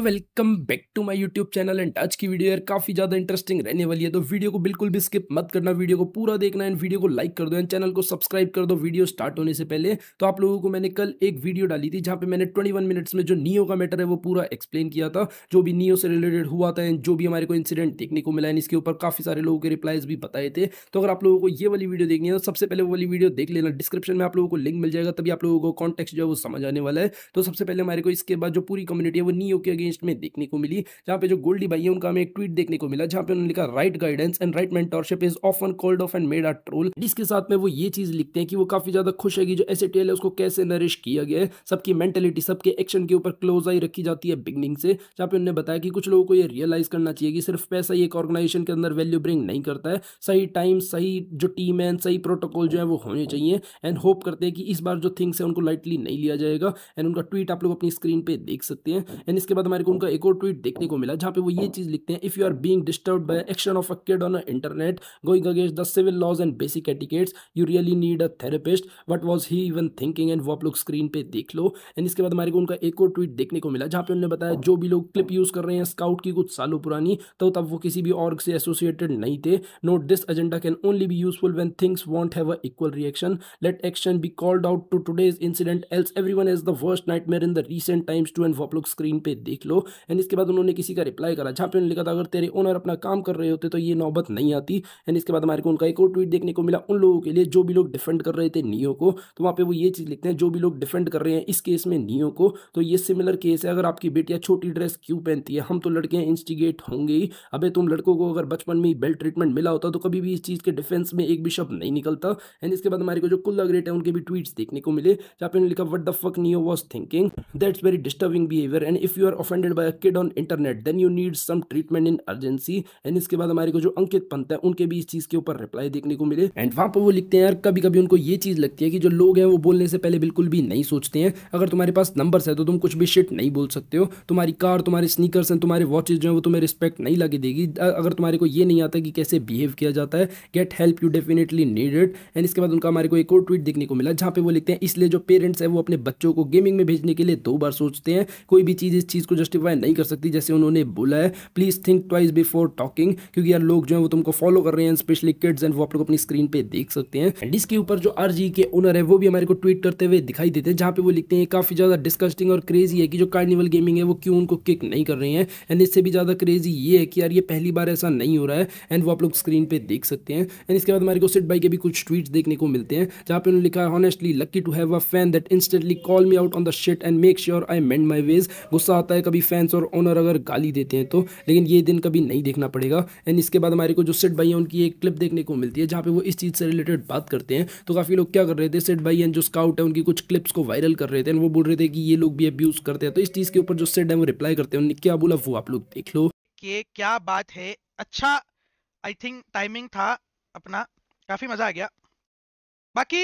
तो welcome back to my YouTube channel and आज की वीडियो यार काफी ज्यादा इंटरेस्टिंग रहने वाली है तो वीडियो को बिल्कुल भी स्किप मत करना वीडियो को पूरा देखना एंड वीडियो को लाइक कर दो एंड चैनल को सब्सक्राइब कर दो वीडियो स्टार्ट होने से पहले तो आप लोगों को मैंने कल एक वीडियो डाली थी जहां पर मैंने ट्वेंटी मिनट्स में जो नियो का मैटर है वो पूरा एक्सप्लेन किया था जो भी नियो से रिलेटेड हुआ था एंड जो भी हमारे को इंसिडेंट देखने को मिला है इसके ऊपर काफी सारे लोगों के रिप्लाइज भी बताए थे तो अगर आप लोगों को ये वाली वीडियो देखनी है तो सबसे पहले वो वाली वीडियो देख लेना डिस्क्रिप्शन में आप लोगों को लिंक मिल जाएगा तभी आप लोगों को कॉन्टेक्ट जो है वो समझ आने वाला है तो सबसे पहले हमारे को इसके बाद जो पूरी कम्युनिटी है वो नियो के लिस्ट में देखने को मिली जहां पे जो गोल्डी भाई है उनका हमें एक ट्वीट देखने को मिला जहां पे उन्होंने लिखा right guidance and right mentorship is often called off and made a troll जिसके साथ में वो ये चीज लिखते हैं कि वो काफी ज्यादा खुश है कि जो एस है उसको कैसे नरिश किया गया है सबकी मेंटेलिटी सबके एक्शन के ऊपर क्लोज आई रखी जाती है बिगनिंग से जहाँ पे उन्होंने बताया कि कुछ लोगों को ये रियलाइज करना चाहिए कि सिर्फ पैसा ही एक ऑर्गेनाइजेशन के अंदर वैल्यू ब्रिंग नहीं करता है सही टाइम सही जो टीम है सही प्रोटोकॉल जो है वो होने चाहिए एंड होप करते हैं कि इस बार जो थिंग्स है उनको लाइटली नहीं लिया जाएगा एंड उनका ट्वीट आप लोग अपनी स्क्रीन पर देख सकते हैं एंड इसके बाद हमारे हमारे को उनका एक और ट्वीट देखने को मिला जहाँ पे वो ये हाँ। चीज़ लिखते हैं if you are being disturb by action of a kid on internet going against the civil laws and basic etiquettes you really need a therapist what was he even thinking and वो आप लोग screen पर देख लो and इसके बाद हमारे को उनका एक और ट्वीट देखने को मिला जहाँ पे उन्होंने बताया हाँ। जो भी लोग क्लिप यूज़ कर रहे हैं स्काउट की कुछ सालों पुरानी तो तब वो किसी भी ऑर्ग से एसोसिएटेड नहीं थे note this agenda can only be useful when things won't have a equal reaction let action be called out to today's incident else every one is the worst nightmare in the recent times to and वो आप लोग screen पे देख लिख लो and इसके बाद उन्होंने किसी का रिप्लाई करा जहाँ पे उन्होंने लिखा था अगर तेरे ओनर अपना काम कर रहे होते तो ये नौबत नहीं आती एंड इसके बाद हमारे को उनका एक और ट्वीट देखने को मिला उन लोगों के लिए जो भी लोग डिफेंड कर रहे थे नियो को तो वहाँ पर वो ये चीज़ लिखते हैं जो भी लोग डिफेंड कर रहे हैं इस केस में नियो को तो ये सिमिलर केस है अगर आपकी बेटियाँ छोटी ड्रेस क्यों पहनती है हम तो लड़के इंस्टिगेट होंगे ही अबे तुम लड़कों को अगर बचपन में ही बेल्ट ट्रीटमेंट मिला होता तो कभी भी इस चीज़ के डिफेंस में एक भी शब्द नहीं निकलता एंड इसके बाद हमारे को जो कुल्ला ग्रेट है उनके भी ट्वीट्स देखने को मिले जहाँ पे उन्होंने लिखा what the fuck Neo was thinking that's very disturbing behaviour and if you are offended by kid on internet then you need some treatment in urgency and इसके बाद हमारे को जो अंकित पंत है उनके भी इस चीज के ऊपर रिप्लाई देखने को मिले एंड वहां पर वो लिखते हैं यार कभी कभी उनको ये चीज लगती है कि जो लोग हैं वो बोलने से पहले बिल्कुल भी नहीं सोचते हैं अगर तुम्हारे पास नंबर है तो तुम कुछ भी शिट नहीं बोल सकते हो तुम्हारी कार तुम्हारे स्नीकर्स एंड तुम्हारे वॉचेज जो है वो तुम्हें रिस्पेक्ट नहीं लगे देगी अगर तुम्हारे को ये नहीं आता कि कैसे बिहेव किया जाता है get help you definitely need it and इसके बाद उनका हमारे को एक और ट्वीट देखने को मिला जहां पे वो लिखते हैं इसलिए जो पेरेंट्स है वो अपने बच्चों को गेमिंग में भेजने के लिए दो बार सोचते हैं कोई भी चीज़ इस चीज़ को जस्टिफाई नहीं कर सकती जैसे उन्होंने बोला है please think twice before talking क्योंकि यार लोग जो है वो तुमको फॉलो कर रहे हैं स्पेशली किड्स एंड वो आप लोग अपनी स्क्रीन पे देख सकते हैं एंड इसके ऊपर जो आर के ओनर है वो भी हमारे को ट्वीट करते हुए दिखाई देते हैं जहाँ पे वो लिखते हैं काफ़ी ज़्यादा डिस्कस्टिंग और क्रेजी है कि जो कार्निवल गेमिंग है वो क्यों उनको किक नहीं कर रही है एंड इससे भी ज़्यादा क्रेजी ये है कि यार ये पहली बार ऐसा नहीं हो रहा है एंड वो आप लोग स्क्रीन पर देख सकते हैं एंड इसके बाद हमारे को सिट बाई के भी कुछ ट्वीट देखने को मिलते हैं जहाँ पे उन्होंने लिखा है honestly lucky to have a fan that instantly call me out on the shit and make sure I mend my ways गुस्सा आता है कभी फैंस और ऑनर अगर गाली देते हैं तो लेकिन ये दिन कभी नहीं देखना पड़ेगा एंड इसके बाद हमारे को जो सेट भाई हैं उनकी एक क्लिप देखने को मिलती है जहाँ पे वो इस चीज़ से रिलेटेड बात करते हैं तो काफ़ी लोग क्या कर रहे थे सेट भाई एंड जो स्काउट है उनकी कुछ क्लिप्स को वायरल कर रहे थे वो बोल रहे थे कि ये लोग भी अब्यूज़ करते हैं तो इस चीज़ के ऊपर जो सेट है वो रिप्लाई करते हैं उन्होंने क्या बोला वो आप लोग देख लो कि क्या बात है अच्छा आई थिंक टाइमिंग था अपना काफ़ी मज़ा आ गया बाकी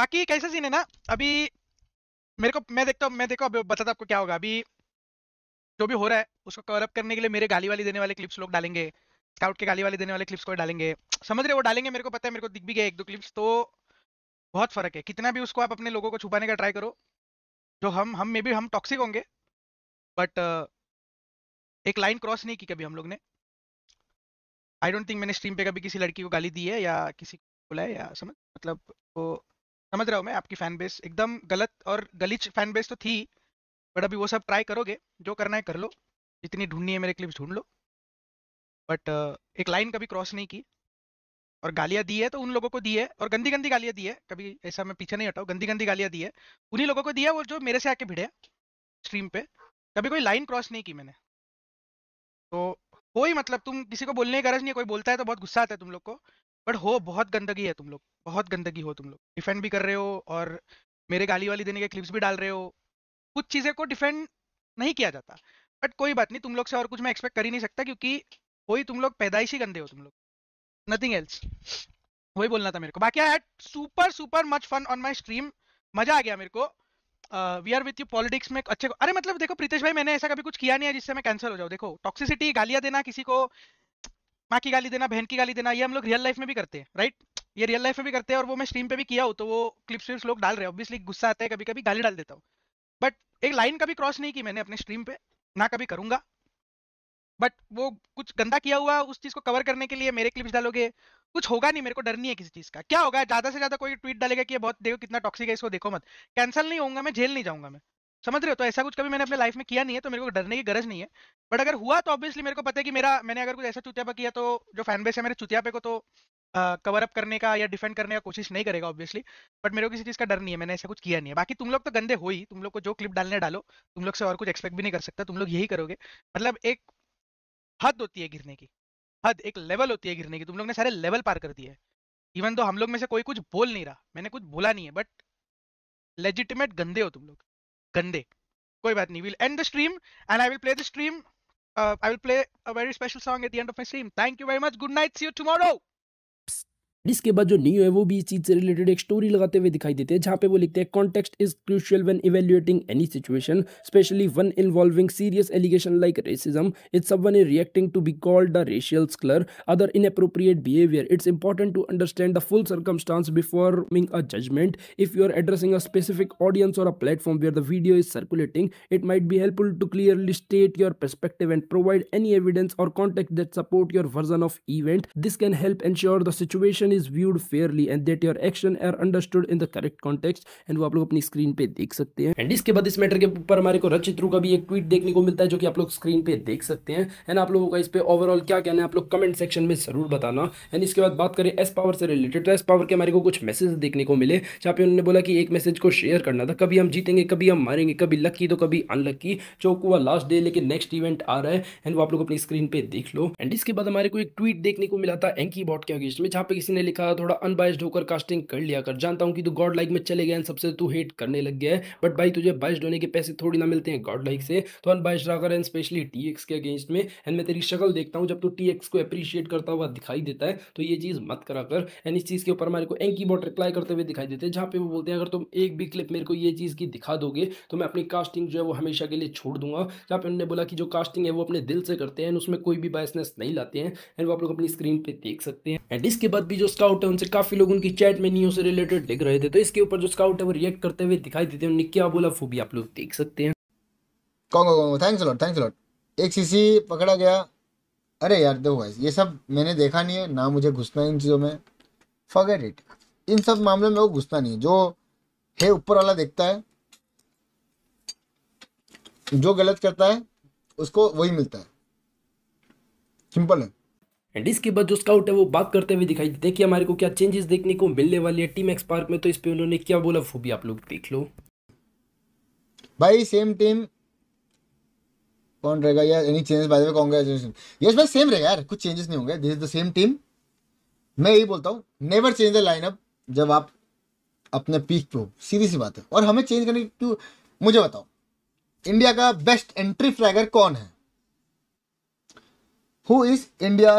बाकी कैसे सीन है ना अभी मेरे को मैं देखता हूँ मैं देखो अभी बताता आपको क्या होगा अभी जो भी हो रहा है उसको कवर अप करने के लिए मेरे गाली वाली देने वाले क्लिप्स लोग डालेंगे स्काउट के गाली वाली देने वाले क्लिप्स को डालेंगे समझ रहे वो डालेंगे मेरे को पता है मेरे को दिख भी गया एक दो क्लिप्स तो बहुत फर्क है कितना भी उसको आप अपने लोगों को छुपाने का ट्राई करो जो हम हम मे भी हम टॉक्सिक होंगे बट एक लाइन क्रॉस नहीं की कभी हम लोग ने आई डोंट थिंक मैंने स्ट्रीम पे कभी किसी लड़की को गाली दी है या किसी को बोला है या समझ मतलब वो तो समझ रहा हूँ मैं आपकी फैन बेस एकदम गलत और गलीच फैन बेस तो थी बट अभी वो सब ट्राई करोगे जो करना है कर लो जितनी ढूंढनी है मेरे क्लिप्स ढूंढ लो बट uh, एक लाइन कभी क्रॉस नहीं की और गालियाँ दी है तो उन लोगों को दी है और गंदी गंदी गालियाँ दी है कभी ऐसा मैं पीछे नहीं हटाऊँ गंदी गंदी गालियाँ दी है उन्हीं लोगों को दिया वो जो मेरे से आके भिड़े स्ट्रीम पे कभी कोई लाइन क्रॉस नहीं की मैंने तो कोई मतलब तुम किसी को बोलने की गरज नहीं है कोई बोलता है तो बहुत गुस्सा आता है तुम लोग को बट हो बहुत गंदगी है तुम लोग बहुत गंदगी हो तुम लोग डिफेंड भी कर रहे हो और मेरे गाली वाली देने के क्लिप्स भी डाल रहे हो कुछ चीज़ें को डिफेंड नहीं किया जाता बट कोई बात नहीं तुम लोग से और कुछ मैं एक्सपेक्ट कर ही नहीं सकता क्योंकि वही तुम लोग पैदाइशी गंदे हो तुम लोग नथिंग एल्स वही बोलना था मेरे को बाकी I had super super much fun on my stream मजा आ गया मेरे को we are with you politics में अच्छे अरे मतलब देखो प्रीतेश भाई मैंने ऐसा कभी कुछ किया नहीं है जिससे मैं कैंसिल हो जाऊँ देखो टॉक्सिसिटी गालियाँ देना किसी को माँ की गाली देना बहन की गाली देना ये हम लोग रियल लाइफ में भी करते हैं राइट ये रियल लाइफ में भी करते हैं और वो मैं स्ट्रीम पे भी किया हूँ तो वो क्लिप्स विप्स लोग डाल रहे हैं ऑब्वियसली गुस्सा आता है कभी कभी गाली डाल देता हूँ बट एक लाइन कभी क्रॉस नहीं की मैंने अपने स्ट्रीम पे ना कभी करूंगा बट वो कुछ गंदा किया हुआ उस चीज को कवर करने के लिए मेरे क्लिप्स डालोगे कुछ होगा नहीं मेरे को डर नहीं है किसी चीज का क्या होगा ज्यादा से ज्यादा कोई ट्वीट डालेगा कि ये बहुत देखो कितना टॉक्सिक है इसको देखो मत कैंसिल नहीं होगा मैं जेल नहीं जाऊंगा मैं समझ रहे हो तो ऐसा कुछ कभी मैंने अपने लाइफ में किया नहीं है तो मेरे को डरने की गरज नहीं है बट अगर हुआ तो ऑब्वियसली मेरे को पता है कि मेरा मैंने अगर कुछ ऐसा चुतियापा किया तो जो फैन बेस है मेरे चुतियापे को तो कवर अप करने का या डिफेंड करने का कोशिश नहीं करेगा ऑब्वियसली बट मेरे को किसी चीज़ का डर नहीं है मैंने ऐसा कुछ किया नहीं है बाकी तुम लोग तो गंदे हो ही तुम लोग को जो क्लिप डालने डालो तुम लोग से और कुछ एक्सपेक्ट भी नहीं कर सकता तुम लोग यही करोगे मतलब एक हद होती है गिरने की हद एक लेवल होती है गिरने की तुम लोग ने सारे लेवल पार कर दिए इवन तो हम लोग में से कोई कुछ बोल नहीं रहा मैंने कुछ बोला नहीं है बट लेजिटिमेट गंदे हो तुम लोग गंदे कोई बात नहीं will end the stream and I will play the stream I will play a very special song at the end of my stream thank you very much good night see you tomorrow इसके बाद जो new है वो भी इस चीज़ से related एक story लगाते हुए दिखाई देते हैं जहाँ पे वो लिखते हैं context is crucial when evaluating any situation specially one involving serious allegation like racism it's someone is reacting to be called the racial slur other inappropriate behaviour it's important to understand the full circumstances before making a judgment if you are addressing a specific audience or a platform where the video is circulating it might be helpful to clearly state your perspective and provide any evidence और context that support your version of event this can help ensure the situation action is viewed fairly and that your action are understood in the correct context and वो आप लोग अपनी screen पे देख सकते हैं and इसके बाद इस मैटर के ऊपर हमारे को रचित रू का भी एक ट्वीट देखने को मिलता है जो कि आप लोग स्क्रीन पे देख सकते हैं एंड आप लोगों का इस पर ओवरऑल क्या कहना है आप लोग कमेंट सेक्शन में जरूर बताना एंड इसके बाद बात करें एस पावर से रिलेटेड तो एस पावर के हमारे को कुछ मैसेज देखने को मिले जहाँ पे उन्होंने बोला कि एक मैसेज को शेयर करना था कभी हम जीतेंगे कभी हम मारेंगे कभी लक्की तो कभी अनलक्की चौक हुआ लास्ट डे लेकिन नेक्स्ट इवेंट आ रहा है एंड वो आप लोग अपनी स्क्रीन पे देख लो एंड इसके बाद हमारे को एक ट्वीट देखने को मिला था एंकी बॉट के अगेंस्ट में जहाँ पे किसी ने ने लिखा था थोड़ा अनबाइस्ड होकर कास्टिंग कर लिया कर जानता हूँ कि तू गॉड लाइक में चले गए सबसे तू हेट करने लग गया है बट भाई तुझे बाइस्ड होने के पैसे थोड़ी ना मिलते हैं गॉड लाइक से तो अनबाइस्ड रहकर एंड स्पेशली टी एक्स के अगेंस्ट में एंड मैं तेरी शक्ल देखता हूँ जब तू टी एक्स को अप्रिशिएट करता हुआ दिखाई देता है तो ये चीज़ मत करा कर एंड इस चीज़ के ऊपर हमारे को एंकी बॉट रिप्लाई करते हुए दिखाई देते हैं जहाँ पे वो बोलते हैं अगर तुम एक भी क्लिप मेरे को ये चीज़ की दिखा दोगे तो मैं अपनी कास्टिंग जो है वो हमेशा के लिए छोड़ दूंगा जहाँ पे उन्होंने बोला कि जो कास्टिंग है वो अपने दिल से करते हैं उसमें कोई भी बायसनेस नहीं लाते हैं एंड वो आप लोग अपनी स्क्रीन पर देख सकते हैं एंड इसके बाद भी जो स्काउट है उनसे काफ़ी लोग उनकी चैट में न्यूज़ से रिलेटेड लिख रहे थे तो इसके ऊपर जो स्काउट है वो रिएक्ट करते हुए दिखाई देते हैं क्या बोला वो भी आप लोग देख सकते हैं कौन कौन थैंक्स लॉट थैंक्स लॉट एक सीसी पकड़ा गया अरे यार देखो भाई ये सब मैंने देखा नहीं है ना मुझे घुसना है इन चीज़ों में फॉरगेट इट इन सब मामलों में वो घुसता नहीं है जो है ऊपर वाला देखता है जो गलत करता है उसको वही मिलता है सिंपल है एंड इसके बाद जो स्काउट है वो बात करते हुए दिखाई देते हैं कि हमारे को क्या चेंजेस देखने को मिलने वाली है टीम एक्स पार्क में तो इस पर उन्होंने क्या बोला वो भी आप लोग देख लो भाई सेम टीम कौन रहेगा यार any changes by the way congratulation yes भाई सेम रहेगा यार कुछ चेंजेस नहीं होंगे this is the same team मैं यही बोलता हूँ नेवर चेंज द लाइनअप जब आप अपने पीक पे हो सीधी सी बात है और हमें चेंज करने की मुझे बताओ इंडिया का बेस्ट एंट्री फ्लैगर कौन है who is India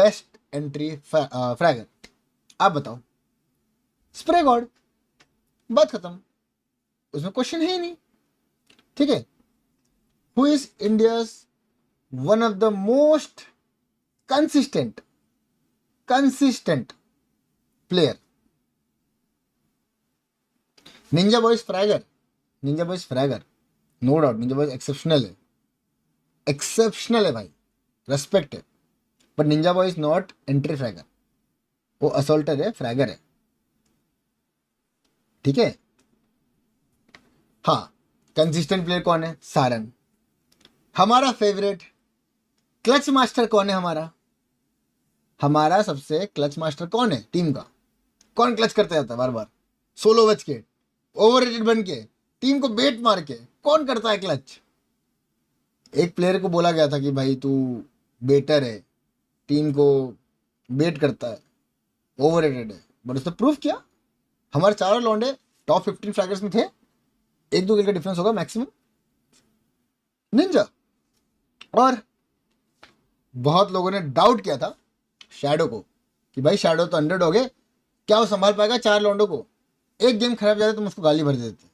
best entry fragger आप बताओ स्प्रे गॉड बात खत्म उसमें क्वेश्चन है ही नहीं ठीक है who is India one of the most consistent consistent player ninja boys fragger ninja boys fragger no doubt ninja boys exceptional है एक्सेप्शनल है भाई रेस्पेक्ट है but ninja boy is not entry fragger वो assaulter है fragger है ठीक है हाँ कंसिस्टेंट प्लेयर कौन है सारन हमारा फेवरेट क्लच मास्टर कौन है हमारा हमारा सबसे क्लच मास्टर कौन है टीम का कौन क्लच करता जाता है बार बार सोलो बच के ओवर रेटेड बन के टीम को बेट मार के कौन करता है क्लच एक प्लेयर को बोला गया था कि भाई तू बेटर है टीम को बेट करता है ओवर है बट उसने प्रूफ किया हमारे चारों लौंडे टॉप फिफ्टीन फ्लैगर्स में थे एक दो गेल का डिफरेंस होगा मैक्सिमम निंजा और बहुत लोगों ने डाउट किया था शेडो को कि भाई शेडो तो अंडर डॉग है क्या वो संभाल पाएगा चार लौंडों को एक गेम खराब जाता तो उसको गाली भर देते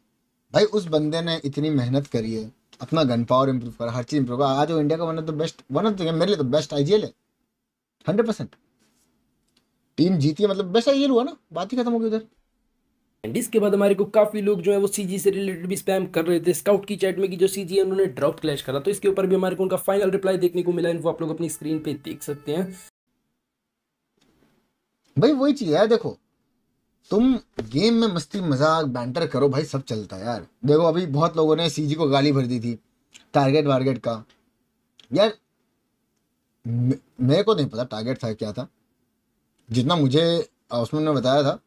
भाई उस बंदे ने इतनी मेहनत करी है अपना गन पावर इम्प्रूव करा हर चीज़ इम्प्रूव करा आज वो इंडिया का one of the best one of the मेरे लिए तो बेस्ट आई जी एल है हंड्रेड परसेंट टीम जीती है मतलब बेस्ट आई हुआ ना बात ही खत्म हो गई उधर एंड इसके बाद हमारे को काफ़ी लोग जो है वो सीजी से रिलेटेड भी स्पैम कर रहे थे स्काउट की चैट में कि जो सीजी है उन्होंने ड्रॉप क्लैश करा तो इसके ऊपर भी हमारे को उनका फाइनल रिप्लाई देखने को मिला है वो आप लोग अपनी स्क्रीन पे देख सकते हैं भाई वही चीज़ है देखो तुम गेम में मस्ती मजाक बैंटर करो भाई सब चलता है यार देखो अभी बहुत लोगों ने सीजी को गाली भर दी थी टारगेट वारगेट का यार मेरे को नहीं पता टारगेट था क्या था जितना मुझे उसमें ने बताया था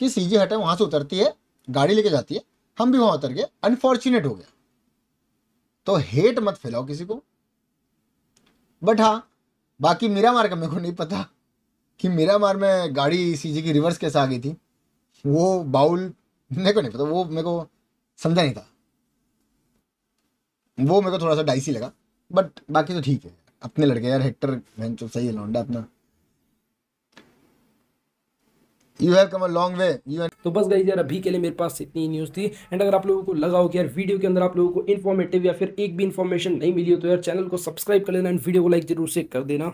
कि सी जी हटे वहाँ से उतरती है गाड़ी लेके जाती है हम भी वहाँ उतर गए अनफॉर्चुनेट हो गया तो हेट मत फैलाओ किसी को बट हाँ बाकी मीरा मार का मेरे को नहीं पता कि मीरा मार में गाड़ी सी जी की रिवर्स कैसे आ गई थी वो बाउल मेरे को नहीं पता वो मेरे को समझा नहीं था वो मेरे को थोड़ा सा डाइसी लगा बट बाकी तो ठीक है अपने लड़के यार हेक्टर बहन तो सही है लौंडा अपना you have come a long way you तो बस गई यार अभी के लिए मेरे पास इतनी न्यूज़ थी एंड अगर आप लोगों को लगा हो कि यार वीडियो के अंदर आप लोगों को इन्फॉर्मेटिव या फिर एक भी इन्फॉर्मेशन नहीं मिली हो तो यार चैनल को सब्सक्राइब कर लेना एंड वीडियो को लाइक जरूर से कर देना